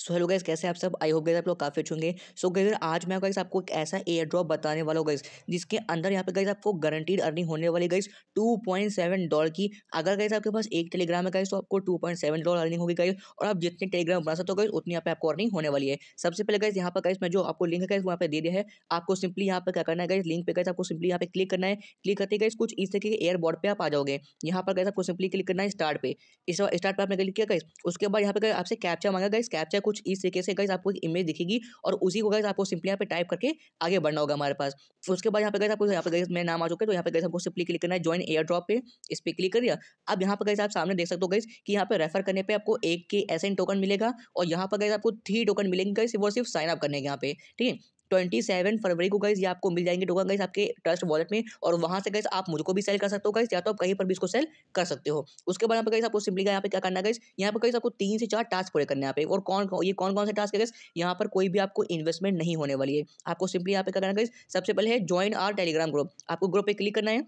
so hello guys कैसे आप सब आई होप गए आप लोग काफ़ी अच्छे होंगे सो so, आज मैं गाइस आपको एक ऐसा एयर ड्रॉप बताने वाला हूँ गैस जिसके अंदर यहाँ पे गैस आपको गारंटीड अर्निंग होने वाली gas two point seven dollar की अगर गैस आपके पास एक टेलीग्राम है गैस तो आपको two point seven dollar earning होगी गैस और आप जितने टेलीग्राम बना सकते हो गैस उतनी यहाँ पे आपको अर्निंग होने वाली है सबसे पहले गैस यहाँ पर गैस मैं जो आपको लिंक है गैस वहाँ पर दे दिया है आपको सिंपली यहाँ पर क्या करना है गैस लिंक पर गए आपको सिंपली यहाँ पे क्लिक करना है क्लिक करते गए कुछ इस तरीके के एयरबोर्ड पर आप आ जाओगे यहाँ पर गए आपको सिंपली क्लिक करना है स्टार्ट पे इस स्टार्ट पर आपने क्लिक किया गैस उसके बाद यहाँ पे आपसे कैप्चा मांगा गैस कैप्चा कुछ इस तरीके से गाइस आपको एक इमेज दिखेगी और उसी को गाइस आपको सिंपली यहाँ पे टाइप करके आगे बढ़ना होगा हमारे पास उसके बाद यहाँ पे गाइस आपको यहाँ पे गाइस मेरा नाम आ चुका है तो यहाँ पे गाइस आपको सिंपली क्लिक करना है ज्वाइन एयर ड्रॉप पे इस पर क्लिक करिए अब यहाँ पर गाइस आप सामने देख सकते हो गाइस कि यहाँ पे रेफर करने पर आपको एक के एस टोकन मिलेगा और यहाँ पर गाइस आपको थ्री टोकन मिलेंगे गाइज वो सिर्फ साइन अप करने के यहाँ पे ठीक है ट्वेंटी सेवन फरवरी को गई ये आपको मिल जाएंगे टोकन गई आपके ट्रस्ट वॉलेट में और वहाँ से गए आप मुझको भी सेल कर सकते हो गई या तो आप कहीं पर भी इसको सेल कर सकते हो उसके बाद यहाँ पर गई आपको सिंपली यहाँ पे क्या करना गई यहाँ पर कहीं आपको तीन से चार टास्क पूरे करने यहाँ पे और कौन ये कौन कौन से टास्क है गई यहाँ पर कोई भी आपको इन्वेस्टमेंट नहीं होने वाली है आपको सिंपली यहाँ पे क्या करना गई सबसे पहले है ज्वाइन आर टेलीग्राम ग्रुप आपको ग्रुप पर क्लिक करना है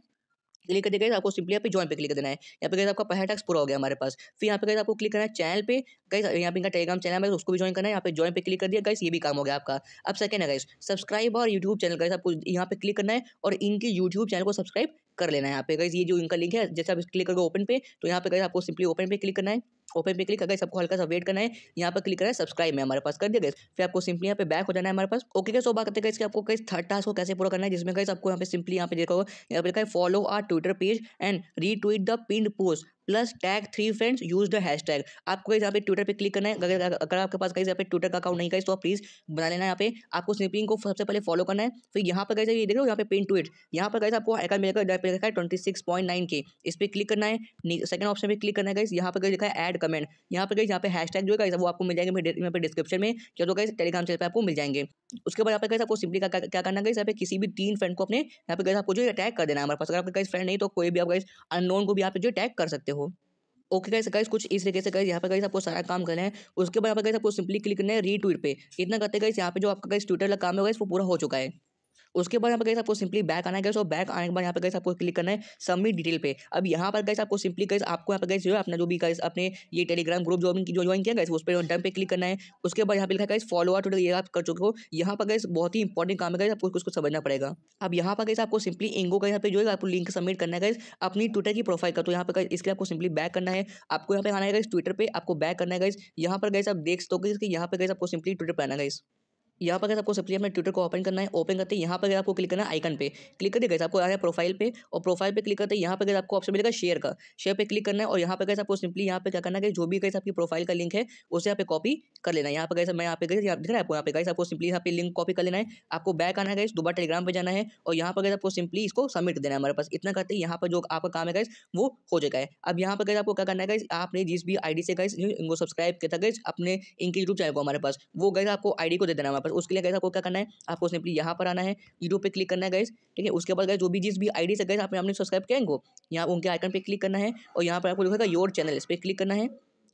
क्लिक कर देगा आपको सिंपली यहाँ पे ज्वाइन पे क्लिक देना है यहाँ पे कहते आपका पहला टास्क पूरा हो गया हमारे पास फिर यहाँ पे कहते आपको क्लिक करना है चैनल पे गाइस यहाँ पे इनका टेलीग्राम चैनल है उसको भी ज्वाइन करना है यहाँ पे ज्वाइन पे क्लिक कर दिया गाइस ये भी काम हो गया आपका अब सेकंड है गाइस सब्सक्राइब और यूट्यूब चैनल गाइस आपको यहाँ पे क्लिक करना है और इनके यूट्यूब चैनल को सब्सक्राइब कर लेना है यहाँ पे गाइस ये जो इनका लिंक है जैसे आप क्लिक करोगे ओपन पे तो यहाँ पे गाइस आपको सिंपली ओपन पे क्लिक करना है ओपन पे क्लिक अगर सबको हल्का सा वेट करना है यहाँ पर क्लिक करें सब्सक्राइब में हमारे पास कर दिया गया फिर आपको सिंपली यहाँ पे बैक हो जाना है हमारे पास ओके कैसे बात करते हैं कि आपको कई थर्ड टास्क को कैसे पूरा करना है जिसमें कहीं आपको यहाँ पे सिंपली यहाँ पे देखा होगा यहाँ पे लिखा है follow our Twitter page and retweet the pinned post plus tag three friends use the hashtag आपको यहाँ पे ट्विटर पे क्लिक करना है अगर अगर आपके पास कहीं यहाँ पे ट्विटर का अकाउंट नहीं कहीं तो आप प्लीज़ बना लेना यहाँ पे आपको स्निपिंग को सबसे पहले फॉलो करना है फिर यहाँ पर गए ये देख लो यहाँ पे पिन ट्वीट यहाँ पर कैसे आपको एक मिलेगा जहाँ पे लिखा है ट्वेंटी सिक्स पॉइंट नाइन के इस पर क्लिक करना है सेकंड ऑप्शन पर क्लिक करना है कहीं यहाँ पर कहीं लिखा है एड कमेंट यहाँ पर कहीं यहाँ पे हैश टैग जो है वो आपको मिल जाएंगे यहाँ तो पे डिस्क्रिप्शन में क्या तो कहीं टेलीग्राम चैनल पर आपको मिल जाएंगे उसके बाद यहाँ पे गए आपको सिंपली क्या करना है यहाँ पे किसी भी तीन फ्रेंड को अपने यहाँ पे कैसे आपको जो अटैक कर देना है हमारे पास अगर कहीं फ्रेंड नहीं तो कोई भी आप कहीं अनोन को भी आप जो अटैक कर सकते सकते हो ओके गाइस गाइस कुछ इस तरीके से गाइस यहाँ पर गाइस आपको सारा काम करना है उसके बाद यहाँ पर गाइस आपको सिंपली क्लिक करना है रीट्वीट पे इतना करते गाइस यहाँ पे जो आपका गाइस ट्विटर का काम है गाइस वो पूरा हो चुका है उसके बाद यहाँ पर गए आपको सिंपली बैक आना है और बैक आने के बाद यहाँ पर गए आपको क्लिक करना है सबमिट डिटेल पे अब यहाँ पर गए आपको सिंपली गए आपको यहाँ पर गए जो है अपना जो भी गए अपने ये टेलीग्राम ग्रुप ज्वाइन जो ज्वाइन किया गए उस पर डम पे क्लिक करना है उसके बाद यहाँ पे लिखा गैस फॉलो आउट ये आप कर चुके हो यहाँ पर गए बहुत ही इंपॉर्टेंट काम है गैस आपको उसको समझना पड़ेगा अब यहाँ पर गए आपको सिंपली इंगो का यहाँ पर जो है आपको लिंक सबमिट करना है अपनी ट्विटर की प्रोफाइल का तो यहाँ पर इसके आपको सिंपली बैक करना है आपको यहाँ पर आना है ट्विटर पर आपको बैक करना है गए यहाँ पर गए आप देख कि यहाँ पर गए आपको सिंपली ट्विटर पर आना गए यहाँ पर अगर आपको सिंपली अपने ट्विटर को ओपन करना है ओपन करते हैं यहाँ पर अगर आपको क्लिक करना है आइकन पे क्लिक करते दिया आपको आ रहा है प्रोफाइल पे और प्रोफाइल पे क्लिक करते हैं यहाँ पर अगर आपको ऑप्शन मिलेगा शेयर का शेयर पे क्लिक करना है और यहाँ पर गए आपको सिंपली यहाँ पे क्या करना है जो भी गए आपकी प्रोफाइल का लिंक है उसे यहाँ पे कॉपी कर लेना है यहाँ पर गए मैं यहाँ पे गए आप दिख रहा है आपको यहाँ पे गए आपको सिंपली यहाँ पे लिंक कॉपी कर लेना है आपको बैक आना है गए दोबारा टेलीग्राम पर जाना है और यहाँ पर गए आपको सिंपली इसको सबमिट देना है हमारे पास इतना करते हैं यहाँ पर जो आपका काम है गए वो हो जाएगा अब यहाँ पर गए आपको क्या करना है गए आपने जिस भी आई से गए इनको सब्सक्राइब किया था अपने इनके यूट्यूब चैनल को हमारे पास वो गए आपको आई को दे देना हमारे पास तो उसके लिए गैस आपको क्या करना है आपको सिंपली यहाँ पर आना है यूट्यूब पे क्लिक करना है गैस ठीक है उसके बाद गए जो भी जिस भी आईडी से गए आपने आपने सब्सक्राइब करेंगे यहाँ उनके आइकन पे क्लिक करना है और यहाँ पर आपको लिखा योर चैनल इस पर क्लिक करना है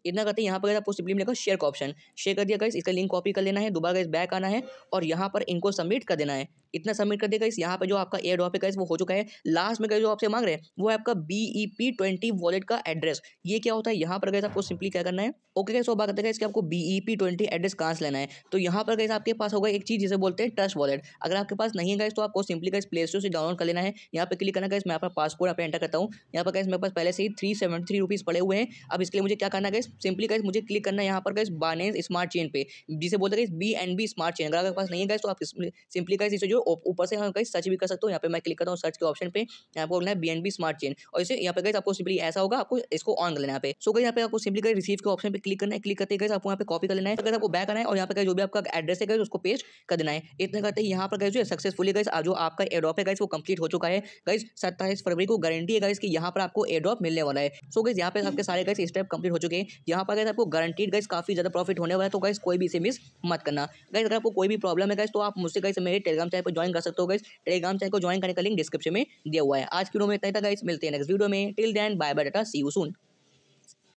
इतना करते हैं यहाँ पर आपको सिंपली मिलेगा शेयर का ऑप्शन शेयर कर दिया गया इसका लिंक कॉपी कर लेना है दोबारा गए बैक आना है और यहाँ पर इनको सबमिट कर देना है इतना सबमिट कर देगा इस यहाँ पे जो आपका एयर ड्रॉप है वो हो चुका है लास्ट में जो आपसे मांग रहे हैं वो है आपका B E P twenty wallet का एड्रेस ये क्या होता है यहाँ पर गए आपको सिंपली क्या करना है ओके कैसे तो बात करते हैं इसके आपको B E P twenty address कहाँ से लेना है तो यहाँ पर गए आपके पास होगा एक चीज़ जिसे बोलते हैं ट्रस्ट वॉलेट अगर आपके पास नहीं है गए तो आपको सिंपली का प्ले स्टोर से डाउनलोड कर लेना है यहाँ पर क्लिक करना गए मैं आपका पासपोर्ट आप एंटर करता हूँ यहाँ पर गए मेरे पास पहले से ही थ्री सेवेंटी थ्री रुपीज़ पड़े हुए हैं अब इसके लिए मुझे क्या करना है सिंपली गैस मुझे क्लिक करना है यहाँ पर गए बानेस स्मार्ट चेन पे जिसे बोलते हैं B and B smart chain अगर आपके पास नहीं है तो आप सिंपली गैस इसे जो हो ऊपर से हम कहीं सर्च भी कर सकते हो यहाँ पे मैं क्लिक करता हूँ सर्च के ऑप्शन पे यहाँ पे है बी स्मार्ट चेन और इसे यहाँ पे गए आपको सिंपली ऐसा होगा आपको इसको ऑन कर लेना यहाँ पे सो गई यहाँ पे आपको सिंपली कहीं रिसीव के ऑप्शन पे क्लिक करना है क्लिक करते गए आपको यहाँ पे कॉपी कर लेना है अगर आपको बैक आना है और यहाँ पे जो भी आपका एड्रेस है उसको पेस्ट कर देना है इतना करते हैं यहाँ पर गए सक्सेसफुली गए जो आपका एडॉप है गए वो कंप्लीट हो चुका है गई सत्ताईस फरवरी को गारंटी है गई कि यहाँ पर आपको एडॉप मिलने वाला है सो गई यहाँ पे आपके सारे गए स्टेप कंप्लीट हो चुके हैं यहाँ पर गए आपको गारंटीड गई काफी ज्यादा प्रॉफिट होने वाला है तो गई कोई भी इसे मिस मत करना गई अगर आपको कोई भी प्रॉब्लम है गई तो आप मुझसे गई मेरे टेलीग्राम चैनल को ज्वाइन कर सकते हो गई टेलीग्राम चैनल को ज्वाइन करने का लिंक डिस्क्रिप्शन में दिया हुआ है आज की वीडियो में इतना ही था गाइस मिलते हैं नेक्स्ट वीडियो में टिल देन बाय बाय डाटा सी यू सून